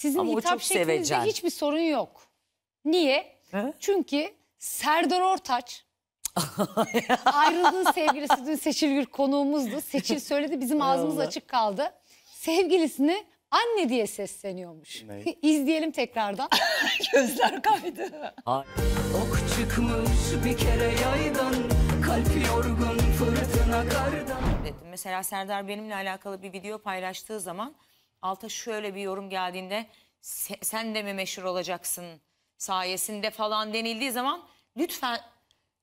Sizin Ama o hitap şeklinizde sevecen. hiçbir sorun yok. Niye? He? Çünkü Serdar Ortaç ayrıldığın sevgilisi dün Seçil Gür konuğumuzdu. Seçil söyledi bizim ağzımız açık kaldı. Sevgilisini anne diye sesleniyormuş. İzleyelim tekrardan. Gözler kaydı. Ok çıkmış bir kere yaydan, kalp yorgun fırtına kardan. Mesela Serdar benimle alakalı bir video paylaştığı zaman alta şöyle bir yorum geldiğinde sen de mi meşhur olacaksın sayesinde falan denildiği zaman lütfen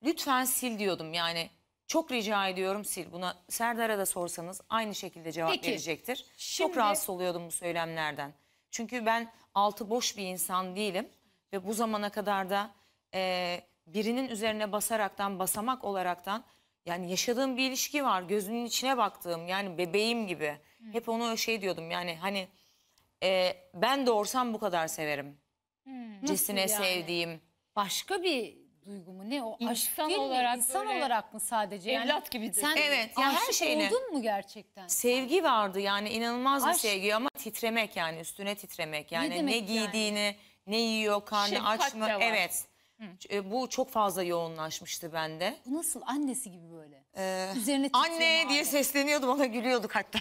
lütfen sil diyordum yani. Çok rica ediyorum sil. Buna Serdar'a da sorsanız aynı şekilde cevap Peki, verecektir. Şimdi... Çok rahatsız oluyordum bu söylemlerden. Çünkü ben altı boş bir insan değilim. Ve bu zamana kadar da e, birinin üzerine basaraktan, basamak olaraktan yani yaşadığım bir ilişki var. Gözünün içine baktığım yani bebeğim gibi. Hı. Hep onu şey diyordum yani hani e, ben doğursam bu kadar severim. Hı. Cesine yani? sevdiğim. Başka bir duygu mu ne o aşk insan olarak mi? insan olarak mı sadece yani evlat gibi sen evet yani her şeyine oldun mu gerçekten sevgi vardı yani inanılmaz aşk. bir sevgi ama titremek yani üstüne titremek yani ne, ne giydiğini yani? ne yiyor karnı Şefkat aç mı evet e, bu çok fazla yoğunlaşmıştı bende. Bu nasıl annesi gibi böyle? Ee, Üzerine Anne mu diye alet? sesleniyordum ona gülüyorduk hatta.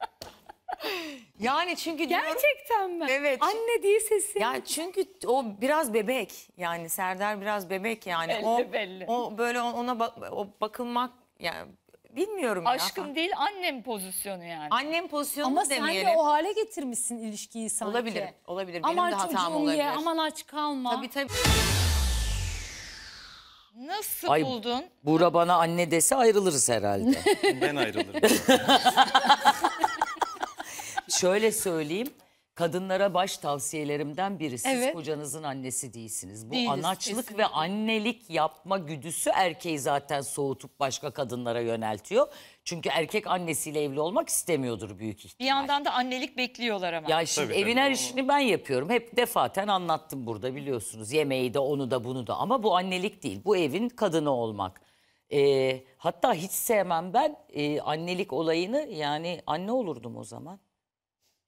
yani çünkü diyorum- Gerçekten mi? Evet. Anne diye sesi. Yani çünkü o biraz bebek yani Serdar biraz bebek yani Belli, o belli. o böyle ona bak- o bakılmak yani bilmiyorum ya. Aşkım değil annem pozisyonu yani. Annem pozisyonu Ama demeyelim. sen de o hale getirmişsin ilişkiyi sanki. Olabilir, olabilir. Benim aman de hatam çocuğum olabilir. ye, aman aç kalma. Tabii tabii. Nasıl Ay, buldun? Buğra bana anne dese ayrılırız herhalde. Ben ayrılırım. Şöyle söyleyeyim kadınlara baş tavsiyelerimden biri. Siz Evet. kocanızın annesi değilsiniz. Bu Değiliz, anaçlık kesinlikle. ve annelik yapma güdüsü erkeği zaten soğutup başka kadınlara yöneltiyor. Çünkü erkek annesiyle evli olmak istemiyordur büyük ihtimal. Bir yandan da annelik bekliyorlar ama. Ya şimdi Tabii, evin her işini ben yapıyorum. Hep defaten anlattım burada biliyorsunuz. Yemeği de onu da bunu da ama bu annelik değil. Bu evin kadını olmak. Ee, hatta hiç sevmem ben e, annelik olayını yani anne olurdum o zaman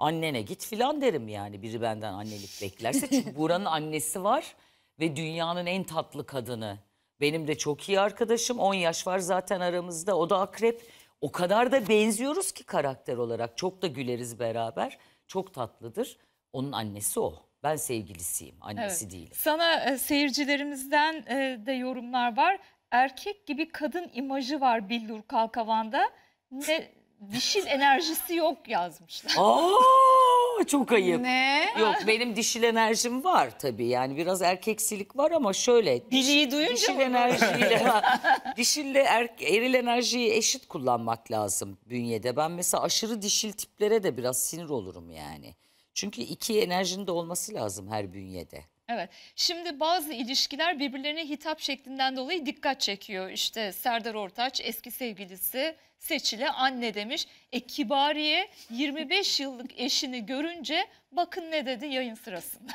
annene git filan derim yani biri benden annelik beklerse. Çünkü buranın annesi var ve dünyanın en tatlı kadını. Benim de çok iyi arkadaşım 10 yaş var zaten aramızda o da akrep. O kadar da benziyoruz ki karakter olarak çok da güleriz beraber. Çok tatlıdır. Onun annesi o. Ben sevgilisiyim, annesi evet. değilim. Sana e, seyircilerimizden e, de yorumlar var. Erkek gibi kadın imajı var Billur Kalkavan'da. Ne, Dişil enerjisi yok yazmışlar. Aa, çok ayıp. Ne? Yok benim dişil enerjim var tabii yani biraz erkeksilik var ama şöyle. diş- Diliyi duyunca Dişil mı? enerjiyle, dişille erk, eril enerjiyi eşit kullanmak lazım bünyede. Ben mesela aşırı dişil tiplere de biraz sinir olurum yani. Çünkü iki enerjinin de olması lazım her bünyede. Evet. Şimdi bazı ilişkiler birbirlerine hitap şeklinden dolayı dikkat çekiyor. İşte Serdar Ortaç eski sevgilisi seçili anne demiş. E Kibariye 25 yıllık eşini görünce bakın ne dedi yayın sırasında.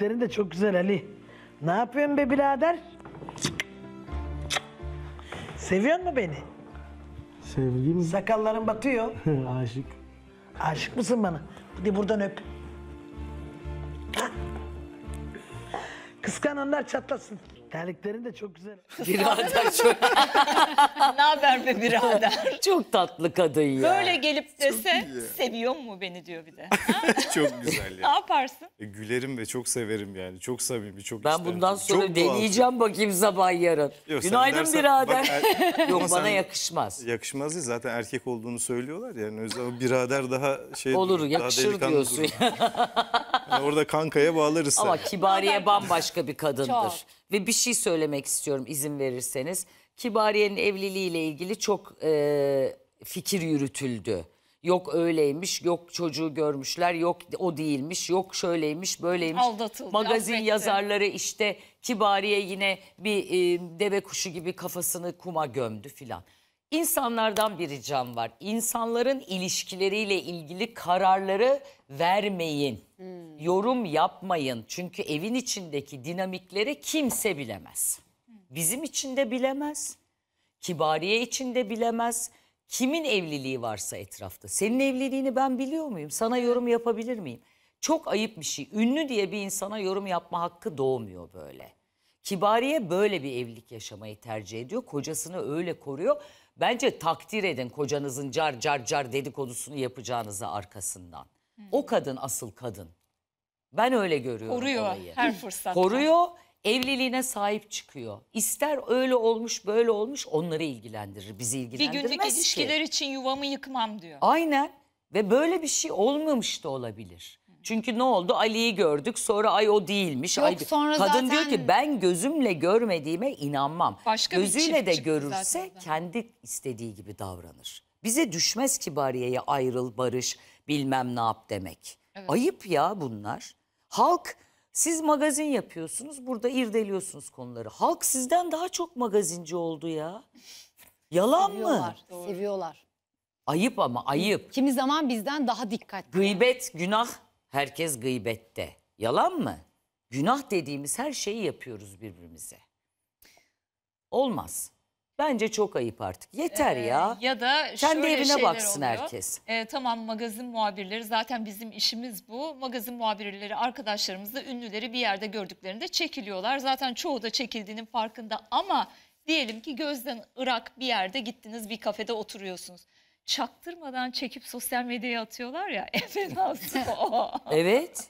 Derin de çok güzel Ali. Ne yapıyorsun be birader? Seviyor mu beni? Sevgim Sakalların batıyor. aşık. Aşık mısın bana? Hadi buradan öp. Kıskananlar çatlasın. Terliklerin de çok güzel. Birader çok... ne haber be birader? çok tatlı kadın ya. Böyle gelip dese seviyor mu beni diyor bir de. çok güzel ya. ne yaparsın? E, gülerim ve çok severim yani. Çok samimi, çok Ben isterim. bundan sonra Çok doğal. deneyeceğim bakayım sabah yarın. Yok, Günaydın dersen- birader. Bak, er- Yok bana yakışmaz. Yakışmaz ya zaten erkek olduğunu söylüyorlar yani. O birader daha şey Olur durur, yakışır delikanlı diyorsun. durur. Yani orada kankaya bağlarız Ama sen. kibariye bambaşka bambaşka bir kadındır. Çok. Ve bir şey söylemek istiyorum izin verirseniz. Kibariye'nin evliliğiyle ilgili çok e, fikir yürütüldü. Yok öyleymiş, yok çocuğu görmüşler, yok o değilmiş, yok şöyleymiş, böyleymiş. Aldatıldı. Magazin affetti. yazarları işte Kibariye yine bir e, deve kuşu gibi kafasını kuma gömdü filan. İnsanlardan bir ricam var. İnsanların ilişkileriyle ilgili kararları vermeyin. Hmm. Yorum yapmayın. Çünkü evin içindeki dinamikleri kimse bilemez. Bizim için de bilemez. Kibariye için de bilemez. Kimin evliliği varsa etrafta. Senin evliliğini ben biliyor muyum? Sana yorum yapabilir miyim? Çok ayıp bir şey. Ünlü diye bir insana yorum yapma hakkı doğmuyor böyle. Kibariye böyle bir evlilik yaşamayı tercih ediyor. Kocasını öyle koruyor. Bence takdir edin kocanızın car car car dedikodusunu yapacağınızı arkasından. Hmm. O kadın asıl kadın. Ben öyle görüyorum Koruyor olayı. her fırsatta. Koruyor, evliliğine sahip çıkıyor. İster öyle olmuş böyle olmuş onları ilgilendirir. Bizi ilgilendirmez Bir günlük ilişkiler için yuvamı yıkmam diyor. Aynen ve böyle bir şey olmamış da olabilir. Çünkü ne oldu? Ali'yi gördük. Sonra ay o değilmiş. Yok, ay, sonra kadın zaten... diyor ki ben gözümle görmediğime inanmam. Başka Gözüyle de görürse kendi istediği gibi davranır. Bize düşmez ki ayrıl, barış, bilmem ne yap demek. Evet. Ayıp ya bunlar. Halk siz magazin yapıyorsunuz, burada irdeliyorsunuz konuları. Halk sizden daha çok magazinci oldu ya. Yalan Seviyorlar, mı? Doğru. Seviyorlar. Ayıp ama ayıp. Kimi zaman bizden daha dikkatli. Gıybet, günah herkes gıybette. Yalan mı? Günah dediğimiz her şeyi yapıyoruz birbirimize. Olmaz. Bence çok ayıp artık. Yeter ee, ya. Ya da kendi evine baksın oluyor. herkes. Ee, tamam magazin muhabirleri zaten bizim işimiz bu. Magazin muhabirleri arkadaşlarımız da ünlüleri bir yerde gördüklerinde çekiliyorlar. Zaten çoğu da çekildiğinin farkında ama diyelim ki gözden ırak bir yerde gittiniz bir kafede oturuyorsunuz çaktırmadan çekip sosyal medyaya atıyorlar ya. En fenası evet.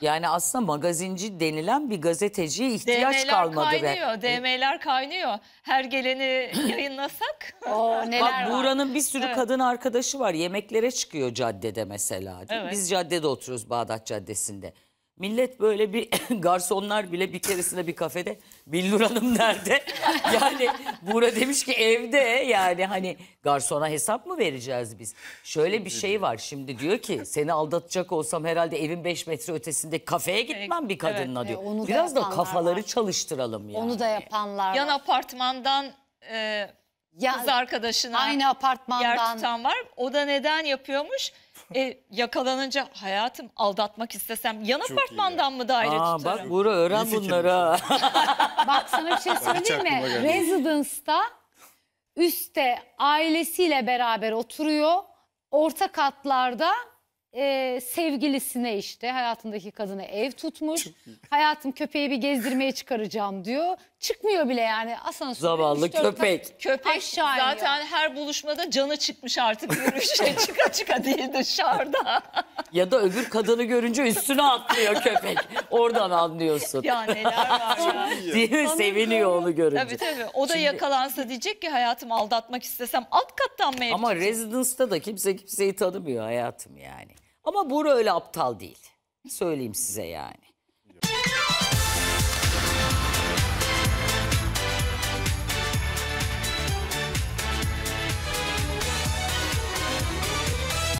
Yani aslında magazinci denilen bir gazeteciye ihtiyaç DM'ler kalmadı. Kaynıyor, ben. DM'ler kaynıyor. Her geleni yayınlasak. Oo, neler Bak Buğra'nın bir sürü evet. kadın arkadaşı var. Yemeklere çıkıyor caddede mesela. Evet. Biz caddede oturuyoruz Bağdat Caddesi'nde. Millet böyle bir garsonlar bile bir keresinde bir kafede Billur Hanım nerede? yani Buğra demiş ki evde yani hani garsona hesap mı vereceğiz biz? Şöyle bir şey var şimdi diyor ki seni aldatacak olsam herhalde evin 5 metre ötesinde kafeye gitmem bir kadınla Evet, diyor. onu Biraz da yapanlar kafaları var. çalıştıralım yani. Onu da yapanlar. Yan apartmandan e, ya, kız arkadaşına aynı apartmandan yer tutan var. O da neden yapıyormuş? e, yakalanınca hayatım aldatmak istesem yan Çok apartmandan ya. mı daire Aa, tutarım? Bak buru öğren bunları bak sana bir şey söyleyeyim mi? Residence'da üstte ailesiyle beraber oturuyor. Orta katlarda e, sevgilisine işte hayatındaki kadına ev tutmuş. Hayatım köpeği bir gezdirmeye çıkaracağım diyor. Çıkmıyor bile yani asansör. Zavallı köpek. Köpek Aşağı iniyor. zaten her buluşmada canı çıkmış artık yürüyüşe şey çıka çıka değil dışarıda. Ya da öbür kadını görünce üstüne atlıyor köpek. Oradan anlıyorsun. ya neler var ya. Seviniyor onu görünce. Tabii tabii. O da Şimdi- yakalansa diyecek ki hayatım aldatmak istesem alt kattan mı Ama Residence'da da kimse kimseyi tanımıyor hayatım yani. Ama Buğra öyle aptal değil. Söyleyeyim size yani.